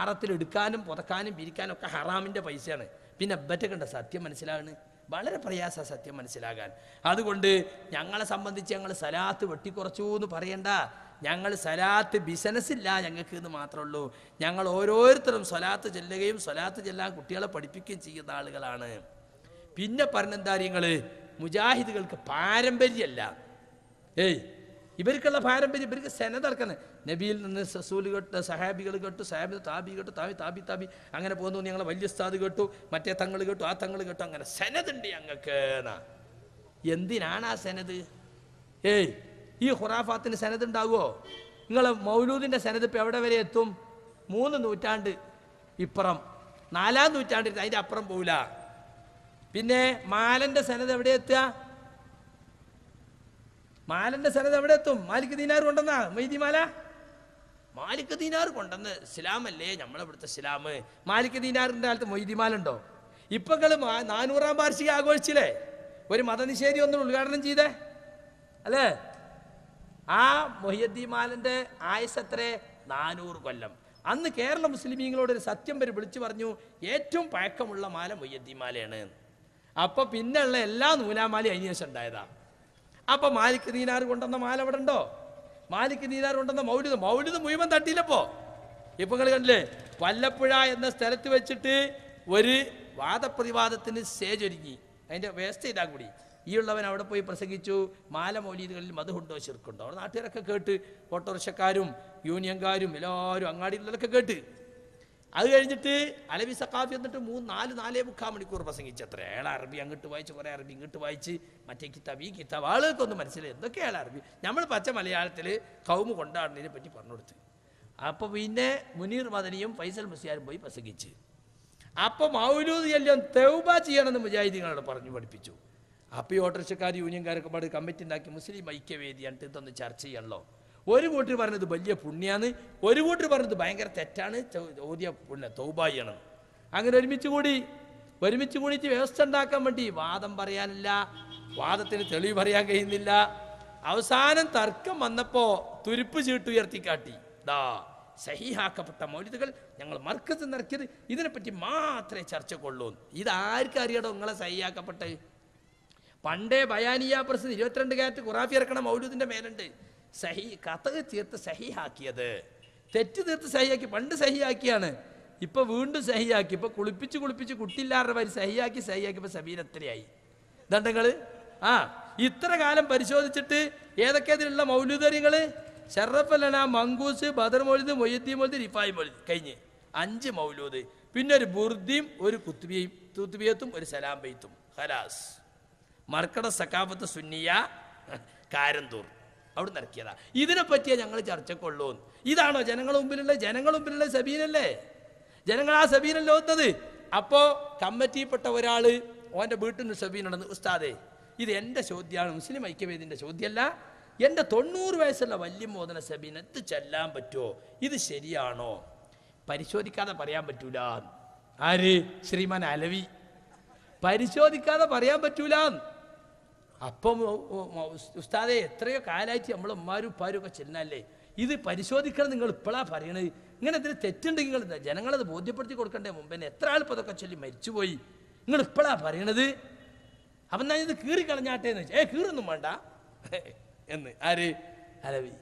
ആറത്തിലെടുക്കാനും പുതക്കാനും പിരിക്കാനും ഒക്കെ ഹറാമിൻ്റെ പൈസയാണ് പിന്നെ അബ്ബറ്റ കണ്ട സത്യം മനസ്സിലാകണ് വളരെ പ്രയാസ സത്യം മനസ്സിലാകാൻ അതുകൊണ്ട് ഞങ്ങളെ സംബന്ധിച്ച് ഞങ്ങൾ സലാത്ത് വെട്ടിക്കുറച്ചു എന്ന് പറയണ്ട ഞങ്ങൾ സലാത്ത് ബിസിനസ്സില്ല ഞങ്ങൾക്ക് എന്ന് മാത്രമേ ഉള്ളൂ ഞങ്ങൾ ഓരോരുത്തരും സ്വലാത്ത് ചെല്ലുകയും സ്വലാത്ത് ചെല്ലാൻ കുട്ടികളെ പഠിപ്പിക്കുകയും ചെയ്യുന്ന ആളുകളാണ് പിന്നെ പറഞ്ഞെന്താ കാര്യങ്ങൾ മുജാഹിദുകൾക്ക് പാരമ്പര്യമല്ല ഏയ് ഇവർക്കുള്ള പാരമ്പര്യം ഇവർക്ക് സെനതർക്കുന്നത് നബിയിൽ നിന്ന് സസൂല് കേട്ട് സഹാബികൾ കേട്ടു സഹാബി താബി കേട്ടു താബി താബി താബി അങ്ങനെ പോകുന്നു ഞങ്ങൾ വലിയ സ്ഥാത് കേട്ടു മറ്റേ തങ്ങൾ കേട്ടു ആ തങ്ങൾ കേട്ടു അങ്ങനെ സെനതുണ്ട് ഞങ്ങൾക്ക് എന്തിനാണ് ആ സെനത് ഏയ് ഈ ഹുറാഫാത്തിന് സെനത് ഉണ്ടാകുമോ നിങ്ങൾ മൗലൂദിൻ്റെ സെനത് ഇപ്പം എവിടെ വരെ എത്തും മൂന്ന് നൂറ്റാണ്ട് ഇപ്പുറം നാലാം നൂറ്റാണ്ടിൽ അതിൻ്റെ അപ്പുറം പോവില്ല പിന്നെ മാലൻ്റെ സെനത് എവിടെ എത്തുക മാലന്റെ സ്ഥലത്ത് എവിടെ എത്തും മാലിക്ക് ദീനാർ കൊണ്ടെന്നാ മൈതി മാല മാലിക്ക് ദീനാർ കൊണ്ടെന്ന് ഇസ്ലാമല്ലേ നമ്മളിവിടുത്തെ ഇസ്ലാം മാലിക്ക് ദീനാറിന്റെ കാലത്ത് ഉണ്ടോ ഇപ്പൊ നാനൂറാം വാർഷിക ആഘോഷിച്ചില്ലേ ഒരു മതനിഷേധി ഒന്നും ഉദ്ഘാടനം ചെയ്തേ അല്ലേ ആ ആയുസ് ആയുസത്രേ നാനൂറ് കൊല്ലം അന്ന് കേരള മുസ്ലിമീങ്ങളോട് ഒരു സത്യം പേര് വിളിച്ചു പറഞ്ഞു ഏറ്റവും പഴക്കമുള്ള മാല മാലയാണ് അപ്പോൾ പിന്നെയുള്ള എല്ലാ നൂലാമാലയും അതിനുശേഷം ഉണ്ടായതാണ് അപ്പൊ മാലിക് നീനാർ കൊണ്ടുവന്ന മാല അവിടെ ഉണ്ടോ മാലിക് നീനാർ കൊണ്ടുവന്ന മൗലിത് മൗലിത് മുഴുവൻ തട്ടിയില്ലപ്പോ ഇപ്പൊ നിങ്ങൾ കണ്ടില്ലേ വല്ലപ്പുഴ എന്ന സ്ഥലത്ത് വെച്ചിട്ട് ഒരു വാദപ്രതിവാദത്തിന് ഒരുങ്ങി അതിന്റെ വേസ്റ്റ് ഇതാ കൂടി ഈ ഉള്ളവൻ അവിടെ പോയി പ്രസംഗിച്ചു മാല മൗലീദുകളിൽ മധുണ്ടോ ചെറുക്കുണ്ടോ അവിടെ നാട്ടുകാരൊക്കെ കേട്ട് ഓട്ടോറിക്ഷക്കാരും യൂണിയൻകാരും എല്ലാവരും അങ്ങാടിയിലൊക്കെ കേട്ട് അത് കഴിഞ്ഞിട്ട് അലബി സഖാഫി എന്നിട്ട് മൂന്ന് നാല് നാലേ മുക്കാൽ മണിക്കൂർ പ്രസംഗിച്ച് അത്ര ഏഴ് അറബി അങ്ങോട്ട് വായിച്ച് കുറേ അറബി ഇങ്ങോട്ട് വായിച്ച് മറ്റേ കിതാബ് ഈ കിതാബ് ആളുകൾക്കൊന്നും മനസ്സിലായി എന്തൊക്കെ ഏഴ് അറബി നമ്മൾ പച്ച മലയാളത്തിൽ കൗമ് കൊണ്ടാടുന്നതിനെ പറ്റി പറഞ്ഞു കൊടുത്ത് അപ്പോൾ പിന്നെ മുനീർ മദനിയും ഫൈസൽ മുസിയാരും പോയി പ്രസംഗിച്ച് അപ്പോൾ മൗലൂദ് എല്ലാം തെവുബ ചെയ്യണമെന്ന് മുജാഹിദീങ്ങളോട് പറഞ്ഞു പഠിപ്പിച്ചു അപ്പോൾ ഈ ഓട്ടോറിക്ഷക്കാർ യൂണിയൻകാരൊക്കെ പാട് കമ്മിറ്റി ഉണ്ടാക്കി മുസ്ലിം ഐക്യവേദി എന്നിട്ട് ഇതൊന്ന് ചർച്ച ചെയ്യണല്ലോ ഒരു കൂട്ടർ പറഞ്ഞത് വലിയ പുണ്യാന്ന് ഒരു കൂട്ടർ പറഞ്ഞത് ഭയങ്കര തെറ്റാണ് ചോദ്യ പുണ്യ തൗബായിയാണ് അങ്ങനെ ഒരുമിച്ച് കൂടി ഒരുമിച്ച് കൂടിയിട്ട് വ്യവസ്ഥ ഉണ്ടാക്കാൻ വേണ്ടി വാദം പറയാനില്ല വാദത്തിന് തെളിവ് പറയാൻ കഴിയുന്നില്ല അവസാനം തർക്കം വന്നപ്പോൾ തുരുപ്പ് കാട്ടി ദാ സഹിഹാക്കപ്പെട്ട മൗലിതകൾ ഞങ്ങൾ മർക്കത്ത് നിറക്കിയത് ഇതിനെപ്പറ്റി മാത്രമേ ചർച്ച കൊള്ളൂ ഇത് അറിയടോ നിങ്ങളെ സഹിയാക്കപ്പെട്ടത് പണ്ടേ ബയാനിയ പ്രസിദ്ധ ഇരുപത്തിരണ്ട് കാറ്റ് ഖുറാഫി ഇറക്കണ മൗലൂദിൻ്റെ മേലുണ്ട് സഹി കഥക് സഹി സഹിഹാക്കിയത് തെറ്റ് തീർത്ത് സഹിയാക്കി പണ്ട് സഹിയാക്കിയാണ് ഇപ്പൊ വീണ്ടും സഹിയാക്കി ഇപ്പൊ കുളിപ്പിച്ച് കുളിപ്പിച്ച് കുട്ടില്ലാരുടെ വരി സഹിയാക്കി സഹിയാക്കി ഇപ്പൊ സബീൻ എത്രയായി ദണ്ഡങ്ങള് ആ ഇത്ര കാലം പരിശോധിച്ചിട്ട് ഏതൊക്കെ അതിലുള്ള മൗലിതര്യങ്ങൾ ഷറഫലന മങ്കൂസ് ബദർ മൗലിദ് മൊയ്യത്തി മൗലിദ് റിഫായി മൗലിദ് കഴിഞ്ഞ് അഞ്ച് മൗലൂദ് പിന്നെ ഒരു ബുർദിയും ഒരു കുത്തുബിയും കുത്തുബിയത്തും ഒരു സലാം ബൈത്തും ഹലാസ് മർക്കട സക്കാഫത്ത് സുന്നിയ കാരന്തൂർ അവിടെ നിറക്കിയതാ ഇതിനെപ്പറ്റിയേ ഞങ്ങൾ ചർച്ചക്കൊള്ളൂ ഇതാണോ ജനങ്ങളുടെ മുമ്പിലുള്ള ജനങ്ങളുടെ മുമ്പിലുള്ള സബീനല്ലേ ജനങ്ങൾ ആ സബീനല്ലേ ഓത്തുന്നത് അപ്പോ കമ്മിറ്റിയിൽപ്പെട്ട ഒരാൾ ഓൻ്റെ വീട്ടിൽ നിന്ന് ഉണ്ടെന്ന് ഉസ്താദേ ഇത് എന്റെ ചോദ്യമാണ് മുസ്ലിം ഐക്യവേദിന്റെ ചോദ്യമല്ല എന്റെ തൊണ്ണൂറ് വയസ്സുള്ള വലിയ മോദന സബീൻ എത്തു ചെല്ലാൻ പറ്റുമോ ഇത് ശരിയാണോ പരിശോധിക്കാതെ പറയാൻ പറ്റൂല ആര് ശ്രീമാൻ അലവി പരിശോധിക്കാതെ പറയാൻ പറ്റൂല അപ്പം ഉസ്താദെ എത്രയോ കാലായിട്ട് നമ്മൾ ഉമ്മാരും ഉപ്പാരും ഒക്കെ ചെല്ലുന്നല്ലേ ഇത് പരിശോധിക്കണം നിങ്ങൾ ഇപ്പോഴാണ് പറയണത് ഇങ്ങനെ എന്തെങ്കിലും തെറ്റുണ്ടെങ്കിൽ നിങ്ങൾ ജനങ്ങളത് ബോധ്യപ്പെടുത്തി കൊടുക്കണ്ടേ മുമ്പേ എത്ര ആൾ ഇപ്പോൾ അതൊക്കെ ചൊല്ലി മരിച്ചുപോയി നിങ്ങൾ ഇപ്പോഴാണ് പറയണത് അപ്പം ഞാൻ ഇത് കീറിക്കളഞ്ഞാട്ടെ എന്ന് ഏ കീറൊന്നും വേണ്ട എന്ന് ആര് അലവി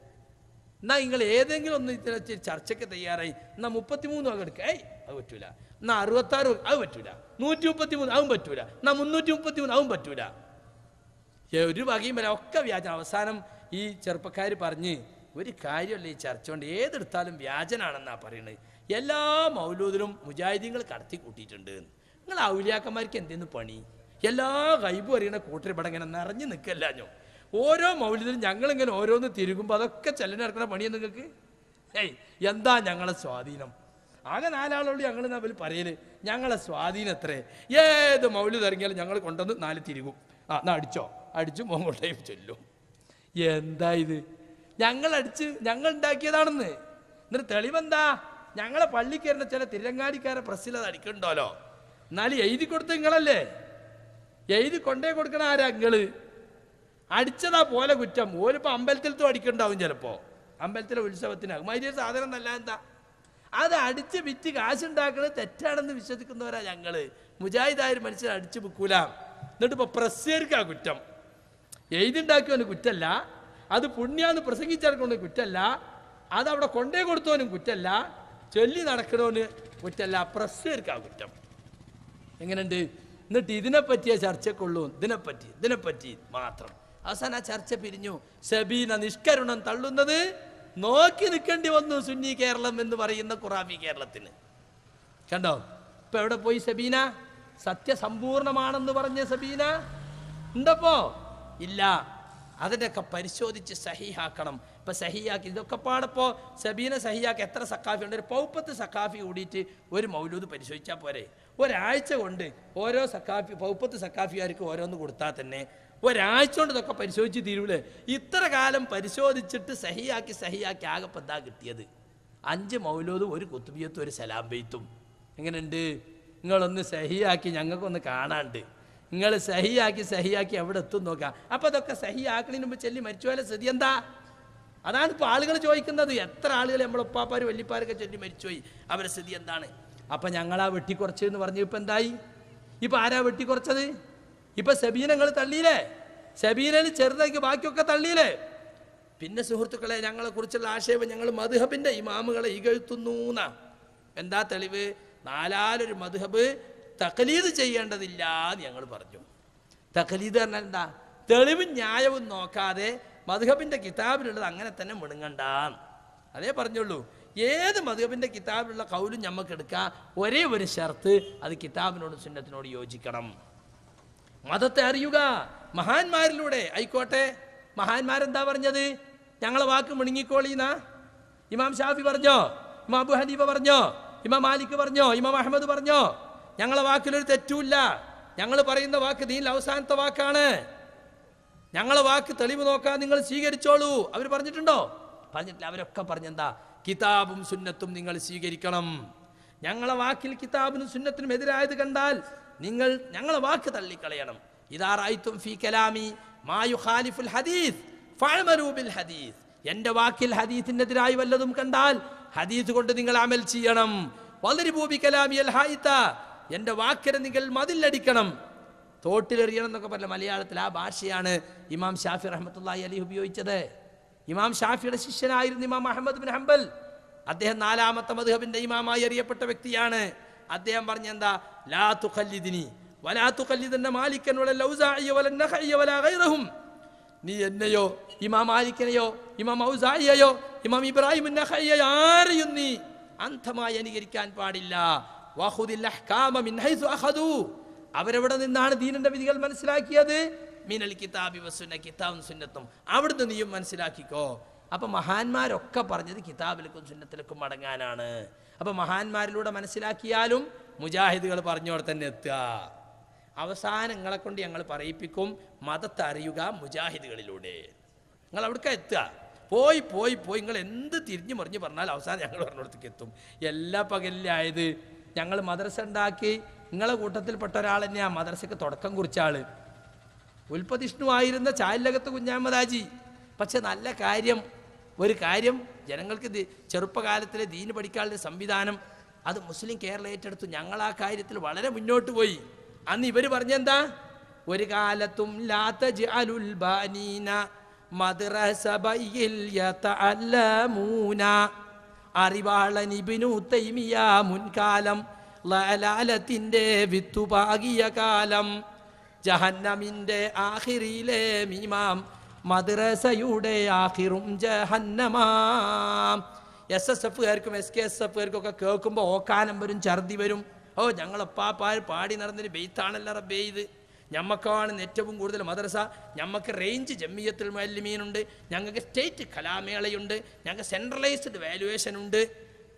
എന്നാ നിങ്ങൾ ഏതെങ്കിലും ഒന്ന് ഇത്തരം ചർച്ചയ്ക്ക് തയ്യാറായി എന്നാ മുപ്പത്തിമൂന്നും അങ്ങ് എടുക്കുക ഏയ് അത് പറ്റൂല എന്നാൽ അറുപത്താറ് അത് പറ്റൂല നൂറ്റി മുപ്പത്തി മൂന്ന് അതും പറ്റൂല എന്നാൽ മുന്നൂറ്റി മുപ്പത്തി മൂന്ന് അതും പറ്റൂല ഒരു വകയും വരാം ഒക്കെ വ്യാജം അവസാനം ഈ ചെറുപ്പക്കാർ പറഞ്ഞ് ഒരു കാര്യമല്ല ഈ ചർച്ച കൊണ്ട് ഏതെടുത്താലും വ്യാജനാണെന്നാണ് പറയുന്നത് എല്ലാ മൗലൂദിലും മുജാഹിദീങ്ങൾ കടത്തി കൂട്ടിയിട്ടുണ്ട് നിങ്ങൾ ഔലിയാക്കന്മാർക്ക് എന്തെന്ന് പണി എല്ലാ കൈബും അറിയണ കൂട്ടർ ഇവിടെ ഇങ്ങനെ നിറഞ്ഞു നിൽക്കല്ലോ ഓരോ മൗലിതിലും ഞങ്ങളിങ്ങനെ ഓരോന്ന് തിരുകുമ്പോൾ അതൊക്കെ ചെല്ലനിറക്കണ പണിയാണ് നിങ്ങൾക്ക് ഏയ് എന്താ ഞങ്ങളെ സ്വാധീനം ആകെ നാലാളോട് ഞങ്ങൾ തമ്മിൽ പറയല് ഞങ്ങളെ സ്വാധീനം എത്രേ ഏത് മൗലൂദ് ഇറങ്ങിയാലും ഞങ്ങൾ കൊണ്ടുവന്ന് നാല് തിരുകും ആ എന്നാ അടിച്ചോ അടിച്ച് മോങ്ങോട്ടേക്ക് ചൊല്ലും എന്താ ഇത് ഞങ്ങൾ അടിച്ച് ഞങ്ങൾ ഉണ്ടാക്കിയതാണെന്ന് എന്നിട്ട് തെളിവെന്താ ഞങ്ങളെ പള്ളിക്കാരുടെ ചില തിരങ്ങാടിക്കാരെ പ്രസ്സിൽ അത് അടിക്കണ്ടല്ലോ എന്നാലും എഴുതി കൊടുത്ത നിങ്ങളല്ലേ എഴുതി കൊണ്ടേ കൊടുക്കണ ആരാ നിങ്ങള് അടിച്ചതാ പോലെ കുറ്റം ഓരിപ്പോൾ അമ്പലത്തിലത്തും അടിക്കണ്ടാവും ചിലപ്പോ അമ്പലത്തിലെ ഉത്സവത്തിന് അമ്മാരി സാധനം നല്ല എന്താ അത് അടിച്ച് വിറ്റ് കാശുണ്ടാക്കുന്നത് തെറ്റാണെന്ന് വിശ്വസിക്കുന്നവരാ ഞങ്ങള് മുജാഹിദായ മനുഷ്യർ അടിച്ചു വിൽക്കൂല എന്നിട്ട് ഇപ്പൊ പ്രസ്സേർക്കാ കുറ്റം എഴുതിണ്ടാക്കിയവന് കുറ്റല്ല അത് പുണ്യാന്ന് പ്രസംഗിച്ചെടുക്കുന്ന കുറ്റല്ല അത് അവിടെ കൊണ്ടേ കൊടുത്തവനും കുറ്റല്ല ചൊല്ലി നടക്കണവന് കുറ്റല്ല പ്രസ്സുകാർക്കാ കുറ്റം എങ്ങനെയുണ്ട് എന്നിട്ട് ഇതിനെപ്പറ്റിയേ ചർച്ചക്കുള്ളൂ ഇതിനെപ്പറ്റി ഇതിനെപ്പറ്റി മാത്രം അവസാന ചർച്ച പിരിഞ്ഞു സബീന നിഷ്കരുണം തള്ളുന്നത് നോക്കി നിൽക്കേണ്ടി വന്നു സുന്നി കേരളം എന്ന് പറയുന്ന ഖുറാബി കേരളത്തിന് കണ്ടോ ഇപ്പൊ എവിടെ പോയി സബീന സത്യസമ്പൂർണമാണെന്ന് പറഞ്ഞ സബീന ഉണ്ടപ്പോ ഇല്ല അതിനൊക്കെ പരിശോധിച്ച് സഹിയാക്കണം ഇപ്പൊ സഹിയാക്കി ഇതൊക്കെ പാടപ്പോ സബീന സഹിയാക്കി എത്ര സക്കാഫി ഉണ്ട് ഒരു പൗപ്പത്ത് സക്കാഫി കൂടിയിട്ട് ഒരു മൗലൂദ് പരിശോധിച്ചാൽ പോരെ ഒരാഴ്ച കൊണ്ട് ഓരോ സക്കാഫി പൗപ്പത്ത് സക്കാഫിയാർക്ക് ഓരോന്ന് കൊടുത്താൽ തന്നെ ഒരാഴ്ച കൊണ്ട് ഇതൊക്കെ പരിശോധിച്ച് തീരൂലേ ഇത്ര കാലം പരിശോധിച്ചിട്ട് സഹിയാക്കി സഹിയാക്കി ആകെ പന്താ കിട്ടിയത് അഞ്ച് മൗലൂദും ഒരു കുത്തുബിയത്തും ഒരു സലാം ബെയ്ത്തും എങ്ങനെയുണ്ട് നിങ്ങളൊന്ന് സഹിയാക്കി ഞങ്ങൾക്കൊന്ന് കാണാണ്ട് നിങ്ങൾ സഹിയാക്കി സഹിയാക്കി എവിടെ എത്തും നോക്കാം അപ്പോൾ അതൊക്കെ സഹിയാക്കലിന് മുമ്പ് ചെല്ലി മരിച്ചുപോലെ സ്ഥിതി എന്താ അതാണ് ഇപ്പോൾ ആളുകൾ ചോദിക്കുന്നത് എത്ര ആളുകൾ നമ്മളൊപ്പാപ്പാർ വല്യപ്പാരൊക്കെ ചൊല്ലി മരിച്ചുപോയി അവരെ സ്ഥിതി എന്താണ് അപ്പം ഞങ്ങളാ വെട്ടിക്കുറച്ച് എന്ന് പറഞ്ഞു ഇപ്പം എന്തായി ഇപ്പം ആരാ വെട്ടിക്കുറച്ചത് ഇപ്പം സബീനങ്ങൾ തള്ളിയില്ലേ സബീനയിൽ ചെറുതാക്കി ബാക്കിയൊക്കെ തള്ളിയില്ലേ പിന്നെ സുഹൃത്തുക്കളെ ഞങ്ങളെക്കുറിച്ചുള്ള ആശയം ഞങ്ങൾ മധുഹബിൻ്റെ ഇമാമുകളെ ഇകഴ്ത്തുന്നു എന്നാ എന്താ തെളിവ് നാലാലൊരു മധുഹബ് തക്കലീത് ചെയ്യേണ്ടതില്ല എന്ന് ഞങ്ങൾ പറഞ്ഞു തക്കലീത് പറഞ്ഞാൽ എന്താ തെളിവും ന്യായവും നോക്കാതെ മധുഹബിൻ്റെ കിതാബിലുള്ളത് അങ്ങനെ തന്നെ മുടുങ്ങണ്ട അതേ പറഞ്ഞുള്ളൂ ഏത് മധുഹബിൻ്റെ കിതാബിലുള്ള കൗലും നമുക്ക് എടുക്കാം ഒരേ ഒരു ഷർത്ത് അത് കിതാബിനോട് സുന്നത്തിനോട് യോജിക്കണം മതത്തെ അറിയുക മഹാന്മാരിലൂടെ ആയിക്കോട്ടെ മഹാന്മാരെന്താ പറഞ്ഞത് ഞങ്ങളെ വാക്ക് മിണുങ്ങിക്കോളീന ഇമാം ഷാഫി പറഞ്ഞോ ഇമാം അബു ഹനീഫ പറഞ്ഞോ ഇമാം മാലിക് പറഞ്ഞോ ഇമാം അഹമ്മദ് പറഞ്ഞോ ഞങ്ങളെ വാക്കിലൊരു തെറ്റുമില്ല ഞങ്ങൾ പറയുന്ന വാക്ക് ദീനിൽ അവസാനത്തെ വാക്കാണ് ഞങ്ങളെ വാക്ക് തെളിവ് നോക്കാൻ നിങ്ങൾ സ്വീകരിച്ചോളൂ അവർ പറഞ്ഞിട്ടുണ്ടോ പറഞ്ഞിട്ടില്ല അവരൊക്കെ പറഞ്ഞെന്താ കിതാബും സുന്നത്തും നിങ്ങൾ സ്വീകരിക്കണം ഞങ്ങളെ വാക്കിൽ കിതാബിനും സുന്നത്തിനും എതിരായത് കണ്ടാൽ നിങ്ങൾ ഞങ്ങളെ വാക്ക് തള്ളിക്കളയണം ഇതാറായിത്തും ഫി കലാമി മായു ഖാലിഫുൽ ഹദീസ് ഫഴമരൂബിൽ ഹദീസ് എൻ്റെ വാക്കിൽ ഹദീസിനെതിരായി വല്ലതും കണ്ടാൽ ഹദീസ് കൊണ്ട് നിങ്ങൾ അമൽ ചെയ്യണം വളരെ ഭൂമി കലാമി അൽ ഹായിത്ത എൻ്റെ വാക്കിന് നിങ്ങൾ മതിലടിക്കണം തോട്ടിലെറിയണം എന്നൊക്കെ പറഞ്ഞ മലയാളത്തിൽ ആ ഭാഷയാണ് ഇമാം ഷാഫി റഹമത്തുല്ലാഹി അലി ഉപയോഗിച്ചത് ഇമാം ഷാഫിയുടെ ശിഷ്യനായിരുന്നു ഇമാം അഹമ്മദ് ബിൻ ഹംബൽ അദ്ദേഹം നാലാമത്തെ മധുഹബിൻ്റെ ഇമാമായി അറിയപ്പെട്ട വ്യക്തിയാണ് അദ്ദേഹം പറഞ്ഞ എന്താ ലാ തുഖല്ലിദിനി വലാ തുഖല്ലിദന്ന മാലിക്കൻ ഗൈറഹും നീ എന്നെയോ ഇമാം മാലിക്കനെയോ ഇമാം ഔസായിയോ ഇമാം ഇബ്രാഹിം ആരെയും നീ അന്ധമായി അനുകരിക്കാൻ പാടില്ല അവരെവിടെ നിന്നാണ് ദീനിന്റെ വിധികൾ മനസ്സിലാക്കിയത് മിനൽ കിതാബി വസുന്ന കിതാബും സുന്നത്തും അവിടുന്ന് നീയും മനസ്സിലാക്കിക്കോ അപ്പൊ മഹാന്മാരൊക്കെ പറഞ്ഞത് കിതാബിലേക്കും സുന്നത്തിലേക്കും മടങ്ങാനാണ് അപ്പൊ മഹാന്മാരിലൂടെ മനസ്സിലാക്കിയാലും മുജാഹിദുകൾ പറഞ്ഞോടെ തന്നെ എത്തുക അവസാനങ്ങളെ കൊണ്ട് ഞങ്ങൾ പറയിപ്പിക്കും മതത്തെ അറിയുക മുജാഹിദുകളിലൂടെ നിങ്ങൾ അവിടേക്ക് എത്തുക പോയി പോയി പോയി നിങ്ങൾ എന്ത് തിരിഞ്ഞു മറിഞ്ഞു പറഞ്ഞാൽ അവസാനം ഞങ്ങൾ പറഞ്ഞിടത്തേക്ക് എത്തും എല്ലാ പകലിലായത് ഞങ്ങൾ മദ്രസ ഉണ്ടാക്കി നിങ്ങളെ കൂട്ടത്തിൽപ്പെട്ട ഒരാൾ തന്നെയാണ് മദ്രസയ്ക്ക് തുടക്കം കുറിച്ച ആള് ഉൽപ്പതിഷ്ണു ആയിരുന്ന ചായലകത്ത് കുഞ്ഞാമദാജി പക്ഷെ നല്ല കാര്യം ഒരു കാര്യം ജനങ്ങൾക്ക് ചെറുപ്പകാലത്തിലെ ദീന് പഠിക്കാനുള്ള സംവിധാനം അത് മുസ്ലിം കേരള ഏറ്റെടുത്തു ഞങ്ങൾ ആ കാര്യത്തിൽ വളരെ മുന്നോട്ട് പോയി അന്ന് ഇവർ പറഞ്ഞെന്താ ഒരു കാലത്തും ബാനീന അറിവാളൻ ഇബിനു തൈമിയ മുൻകാലം ലലാലത്തിൻ്റെ വിത്തുപാകിയ കാലം ജഹന്നമിൻ്റെ ആഹിറിയിലെ മീമാം മദ്രസയുടെ ആഹിറും ജഹന്നമാം എസ് എസ് എഫുകാർക്കും എസ് കെ എസ് എഫുകാർക്കൊക്കെ കേൾക്കുമ്പോൾ ഓക്കാനം വരും ഛർദി വരും ഓ പാ പാടി നടന്നൊരു ബെയ്ത്താണല്ലോ റബ്ബേ ഞമ്മക്കാണ് ഏറ്റവും കൂടുതൽ മദ്രസ ഞമ്മക്ക് റേഞ്ച് ജമ്മിയത്തിൽ മാലിമീനുണ്ട് ഞങ്ങൾക്ക് സ്റ്റേറ്റ് കലാമേളയുണ്ട് ഞങ്ങൾക്ക് സെൻട്രലൈസ്ഡ് വാലുവേഷൻ ഉണ്ട്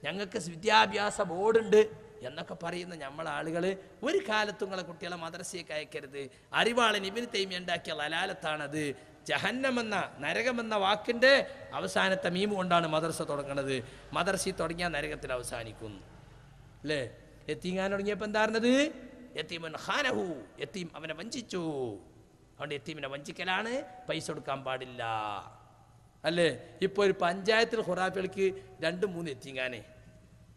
ഞങ്ങൾക്ക് വിദ്യാഭ്യാസ ബോർഡുണ്ട് എന്നൊക്കെ പറയുന്ന നമ്മൾ ആളുകൾ ഒരു കാലത്തും നിങ്ങളെ കുട്ടികളെ മദ്രസയൊക്കെ അയക്കരുത് അറിവാളൻ ഇബിന് തൈമി ഉണ്ടാക്കിയ ലലാലത്താണത് ജഹന്നമെന്ന നരകമെന്ന വാക്കിൻ്റെ അവസാനത്തെ മീമ് കൊണ്ടാണ് മദ്രസ തുടങ്ങുന്നത് മദർസി തുടങ്ങിയാൽ നരകത്തിൽ അവസാനിക്കുന്നു അല്ലേ എത്തിങ്ങാൻ തുടങ്ങിയപ്പോൾ എന്തായിരുന്നത് യത്തീമൻ ഖാനഹു യത്തീം അവനെ വഞ്ചിച്ചു അതുകൊണ്ട് യത്തീമിനെ വഞ്ചിക്കലാണ് പൈസ കൊടുക്കാൻ പാടില്ല അല്ലേ ഇപ്പോൾ ഒരു പഞ്ചായത്തിൽ ഹുറാഫികൾക്ക് രണ്ടും മൂന്ന് എത്തിങ്ങാനേ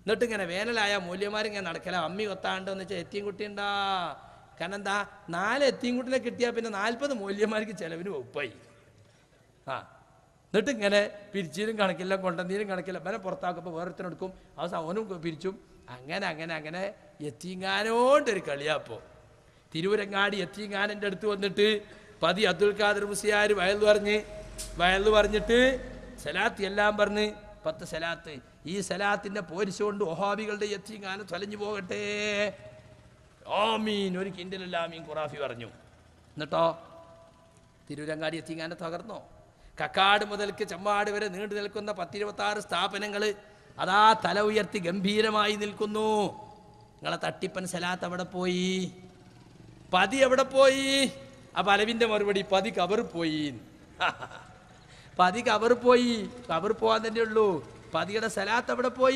എന്നിട്ട് ഇങ്ങനെ വേനലായ മൂല്യമാരിങ്ങനെ നടക്കല അമ്മി കൊത്താണ്ട് എന്ന് വെച്ചാൽ എത്തിയും കുട്ടിയുണ്ടാ കാരണം എന്താ നാല് എത്തിയും കുട്ടിനെ കിട്ടിയാൽ പിന്നെ നാൽപ്പത് മൂല്യമാർക്ക് ചിലവിന് ഒപ്പായി ആ എന്നിട്ട് ഇങ്ങനെ പിരിച്ചിലും കണക്കില്ല കൊണ്ടന്തീരും കണക്കില്ല പിന്നെ പുറത്താക്കുമ്പോൾ വേറൊരുത്തനെടുക്കും അവസാനം അവനും പിരിച്ചും അങ്ങനെ അങ്ങനെ അങ്ങനെ ഒരു കളിയാപ്പോ തിരുവരങ്ങാടി എത്തിങ്ങാനൻ്റെ അടുത്ത് വന്നിട്ട് പതി അബ്ദുൽ ഖാദർ മുസിയാർ വയലു പറഞ്ഞ് വയലു പറഞ്ഞിട്ട് സലാത്ത് എല്ലാം പറഞ്ഞ് പത്ത് സലാത്ത് ഈ സലാത്തിൻ്റെ പോരിച്ചുകൊണ്ട് ഒഹാബികളുടെ എത്തിങ്ങാനം തൊലഞ്ഞു പോകട്ടെ ആമീൻ ഒരു കിൻഡലിൽ ആമീൻ ഖുറാഫി പറഞ്ഞു എന്നിട്ടോ തിരുവരങ്ങാടി എത്തിങ്ങാനെ തകർന്നോ കക്കാട് മുതൽക്ക് ചെമ്മാട് വരെ നീണ്ടു നിൽക്കുന്ന പത്തിരുപത്താറ് സ്ഥാപനങ്ങൾ അതാ തല ഉയർത്തി ഗംഭീരമായി നിൽക്കുന്നു നിങ്ങളെ തട്ടിപ്പൻ സലാത്ത് അവിടെ പോയി പതി എവിടെ പോയി ആ പലവിൻ്റെ മറുപടി പതി കവർ പോയി പതി കവർ പോയി കവർ പോവാൻ തന്നെ ഉള്ളൂ പതിയുടെ സലാത്ത് അവിടെ പോയി